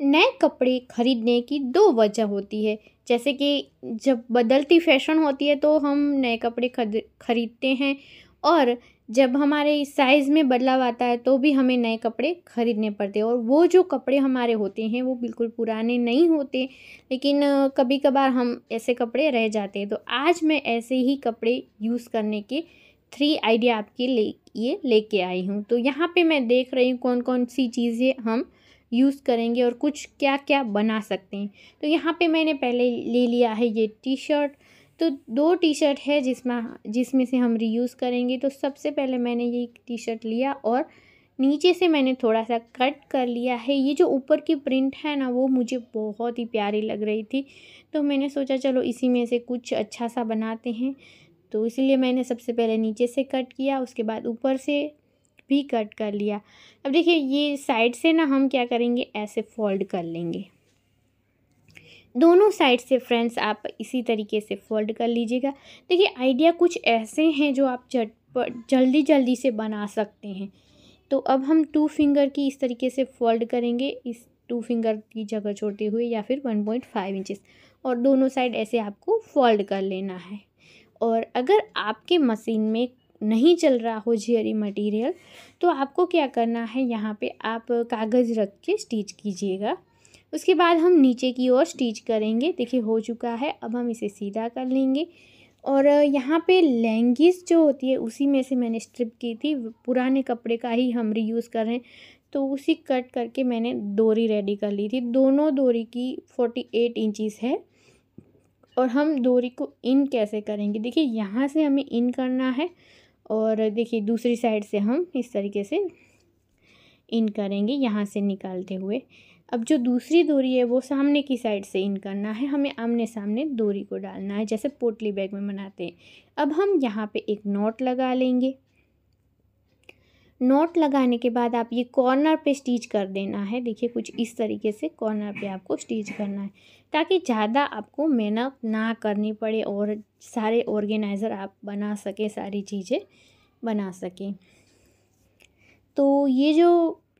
नए कपड़े खरीदने की दो वजह होती है जैसे कि जब बदलती फैशन होती है तो हम नए कपड़े खरीदते हैं और जब हमारे साइज़ में बदलाव आता है तो भी हमें नए कपड़े खरीदने पड़ते हैं और वो जो कपड़े हमारे होते हैं वो बिल्कुल पुराने नहीं होते लेकिन कभी कभार हम ऐसे कपड़े रह जाते हैं तो आज मैं ऐसे ही कपड़े यूज़ करने के थ्री आइडिया आपके लिए लेके आई हूँ तो यहाँ पे मैं देख रही हूँ कौन कौन सी चीज़ें हम यूज़ करेंगे और कुछ क्या क्या बना सकते हैं तो यहाँ पे मैंने पहले ले लिया है ये टी शर्ट तो दो टी शर्ट है जिसमें जिसमें से हम रीयूज़ करेंगे तो सबसे पहले मैंने ये टी शर्ट लिया और नीचे से मैंने थोड़ा सा कट कर लिया है ये जो ऊपर की प्रिंट है ना वो मुझे बहुत ही प्यारी लग रही थी तो मैंने सोचा चलो इसी में से कुछ अच्छा सा बनाते हैं तो इसलिए मैंने सबसे पहले नीचे से कट किया उसके बाद ऊपर से भी कट कर लिया अब देखिए ये साइड से ना हम क्या करेंगे ऐसे फोल्ड कर लेंगे दोनों साइड से फ्रेंड्स आप इसी तरीके से फोल्ड कर लीजिएगा देखिए आइडिया कुछ ऐसे हैं जो आप झटपट जल्दी जल्दी से बना सकते हैं तो अब हम टू फिंगर की इस तरीके से फोल्ड करेंगे इस टू फिंगर की जगह छोड़ते हुए या फिर वन पॉइंट फाइव इंचज़ और दोनों साइड ऐसे आपको फोल्ड कर लेना है और अगर आपके मशीन में नहीं चल रहा हो जियरी मटेरियल तो आपको क्या करना है यहाँ पे आप कागज़ रख के स्टिच कीजिएगा उसके बाद हम नीचे की ओर स्टिच करेंगे देखिए हो चुका है अब हम इसे सीधा कर लेंगे और यहाँ पे लेंगीज जो होती है उसी में से मैंने स्ट्रिप की थी पुराने कपड़े का ही हम रीयूज़ कर रहे हैं तो उसी कट करके मैंने दोरी रेडी कर ली थी दोनों दोरी की फोर्टी एट इंचिस है और हम दोरी को इन कैसे करेंगे देखिए यहाँ से हमें इन करना है और देखिए दूसरी साइड से हम इस तरीके से इन करेंगे यहाँ से निकालते हुए अब जो दूसरी दूरी है वो सामने की साइड से इन करना है हमें आमने सामने दूरी को डालना है जैसे पोटली बैग में बनाते हैं अब हम यहाँ पे एक नोट लगा लेंगे नॉट लगाने के बाद आप ये कॉर्नर पे स्टिच कर देना है देखिए कुछ इस तरीके से कॉर्नर पे आपको स्टिच करना है ताकि ज़्यादा आपको मेहनत ना करनी पड़े और सारे ऑर्गेनाइज़र आप बना सकें सारी चीज़ें बना सकें तो ये जो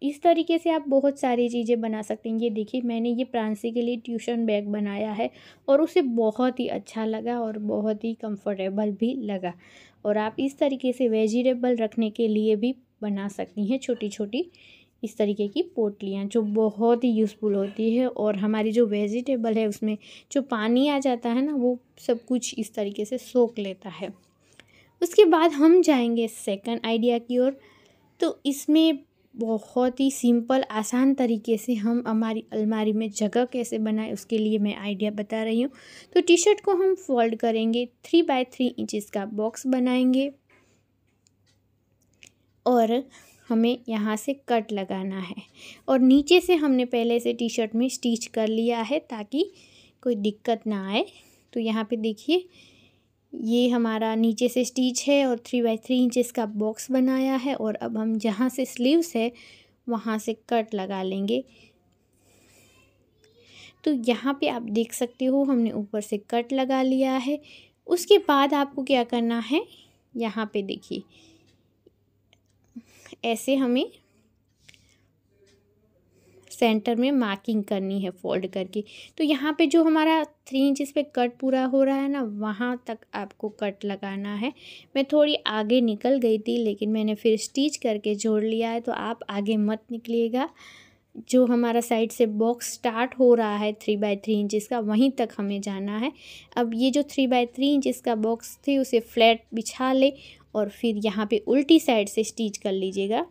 इस तरीके से आप बहुत सारी चीज़ें बना सकते हैं ये देखिए मैंने ये प्रांसी के लिए ट्यूशन बैग बनाया है और उसे बहुत ही अच्छा लगा और बहुत ही कंफर्टेबल भी लगा और आप इस तरीके से वेजिटेबल रखने के लिए भी बना सकती हैं छोटी छोटी इस तरीके की पोटलियाँ जो बहुत ही यूज़फुल होती है और हमारी जो वेजिटेबल है उसमें जो पानी आ जाता है ना वो सब कुछ इस तरीके से सोख लेता है उसके बाद हम जाएंगे सेकंड आइडिया की ओर तो इसमें बहुत ही सिंपल आसान तरीके से हम हमारी अलमारी में जगह कैसे बनाए उसके लिए मैं आइडिया बता रही हूँ तो टी शर्ट को हम फोल्ड करेंगे थ्री बाय थ्री इंचज़ का बॉक्स बनाएंगे और हमें यहाँ से कट लगाना है और नीचे से हमने पहले से टी शर्ट में स्टिच कर लिया है ताकि कोई दिक्कत ना आए तो यहाँ पे देखिए ये हमारा नीचे से स्टिच है और थ्री बाई थ्री इंचेस का बॉक्स बनाया है और अब हम जहाँ से स्लीव्स है वहाँ से कट लगा लेंगे तो यहाँ पे आप देख सकते हो हमने ऊपर से कट लगा लिया है उसके बाद आपको क्या करना है यहाँ पे देखिए ऐसे हमें सेंटर में मार्किंग करनी है फोल्ड करके तो यहाँ पे जो हमारा थ्री इंचिस पे कट पूरा हो रहा है ना वहाँ तक आपको कट लगाना है मैं थोड़ी आगे निकल गई थी लेकिन मैंने फिर स्टिच करके जोड़ लिया है तो आप आगे मत निकलिएगा जो हमारा साइड से बॉक्स स्टार्ट हो रहा है थ्री बाय थ्री इंचिस का वहीं तक हमें जाना है अब ये जो थ्री बाय थ्री इंचिस का बॉक्स थी उसे फ्लैट बिछा ले और फिर यहाँ पे उल्टी साइड से स्टिच कर लीजिएगा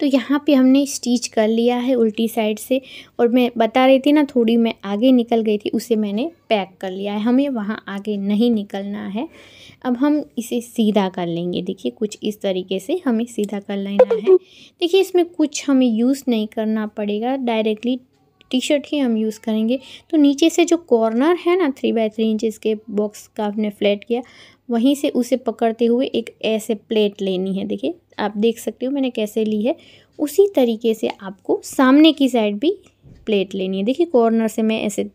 तो यहाँ पे हमने स्टिच कर लिया है उल्टी साइड से और मैं बता रही थी ना थोड़ी मैं आगे निकल गई थी उसे मैंने पैक कर लिया है हमें वहाँ आगे नहीं निकलना है अब हम इसे सीधा कर लेंगे देखिए कुछ इस तरीके से हमें सीधा कर लेना है देखिए इसमें कुछ हमें यूज़ नहीं करना पड़ेगा डायरेक्टली टी शर्ट ही हम यूज़ करेंगे तो नीचे से जो कॉर्नर है ना थ्री बाई थ्री इंचज़ के बॉक्स का हमने फ्लैट किया वहीं से उसे पकड़ते हुए एक ऐसे प्लेट लेनी है देखिए आप देख सकते हो मैंने कैसे ली है उसी तरीके से आपको सामने की साइड भी प्लेट लेनी है देखिए कॉर्नर से मैं ऐसे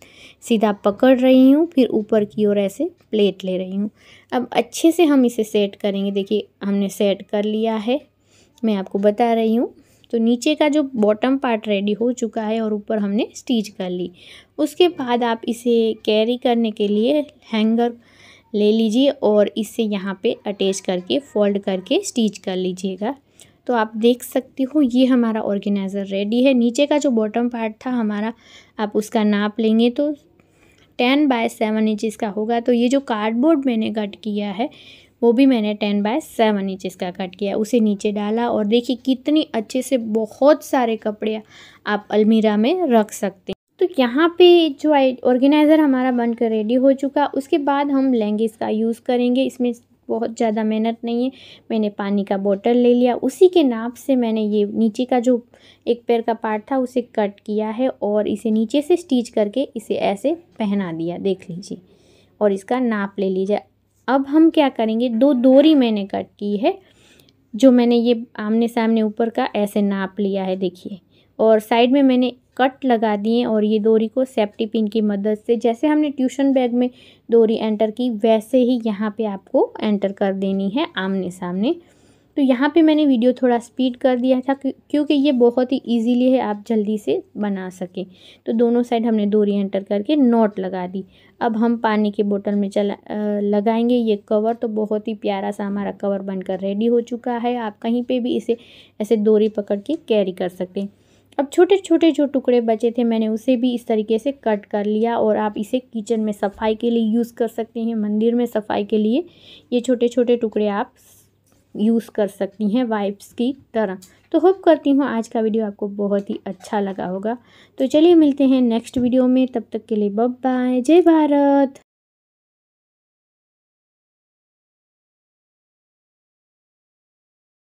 सीधा पकड़ रही हूँ फिर ऊपर की ओर ऐसे प्लेट ले रही हूँ अब अच्छे से हम इसे सेट करेंगे देखिए हमने सेट कर लिया है मैं आपको बता रही हूँ तो नीचे का जो बॉटम पार्ट रेडी हो चुका है और ऊपर हमने स्टिच कर ली उसके बाद आप इसे कैरी करने के लिए हैंगर ले लीजिए और इसे यहाँ पे अटैच करके फोल्ड करके स्टिच कर लीजिएगा तो आप देख सकती हो ये हमारा ऑर्गेनाइज़र रेडी है नीचे का जो बॉटम पार्ट था हमारा आप उसका नाप लेंगे तो टेन बाय सेवन इंचिस का होगा तो ये जो कार्डबोर्ड मैंने कट किया है वो भी मैंने टेन बाय सेवन इंचिस का कट किया उसे नीचे डाला और देखिए कितनी अच्छे से बहुत सारे कपड़े आप अलमीरा में रख सकते हैं तो यहाँ पे जो ऑर्गेनाइज़र हमारा बनकर रेडी हो चुका उसके बाद हम लेंगे इसका यूज़ करेंगे इसमें बहुत ज़्यादा मेहनत नहीं है मैंने पानी का बोतल ले लिया उसी के नाप से मैंने ये नीचे का जो एक पैर का पार्ट था उसे कट किया है और इसे नीचे से स्टिच करके इसे ऐसे पहना दिया देख लीजिए और इसका नाप ले लीजिए अब हम क्या करेंगे दो दोरी मैंने कट की है जो मैंने ये आमने सामने ऊपर का ऐसे नाप लिया है देखिए और साइड में मैंने कट लगा दिए और ये दोरी को सेफ्टी पिन की मदद से जैसे हमने ट्यूशन बैग में दोरी एंटर की वैसे ही यहाँ पे आपको एंटर कर देनी है आमने सामने तो यहाँ पे मैंने वीडियो थोड़ा स्पीड कर दिया था क्योंकि ये बहुत ही इजीली है आप जल्दी से बना सकें तो दोनों साइड हमने दोरी एंटर करके नोट लगा दी अब हम पानी के बोतल में चला लगाएंगे ये कवर तो बहुत ही प्यारा सा हमारा कवर बनकर रेडी हो चुका है आप कहीं पे भी इसे ऐसे दोरी पकड़ के कैरी कर सकते हैं अब छोटे छोटे जो टुकड़े बचे थे मैंने उसे भी इस तरीके से कट कर लिया और आप इसे किचन में सफाई के लिए यूज़ कर सकते हैं मंदिर में सफाई के लिए ये छोटे छोटे टुकड़े आप यूज़ कर सकती हैं वाइप्स की तरह तो होप करती हूँ आज का वीडियो आपको बहुत ही अच्छा लगा होगा तो चलिए मिलते हैं नेक्स्ट वीडियो में तब तक के लिए बब बाय जय भारत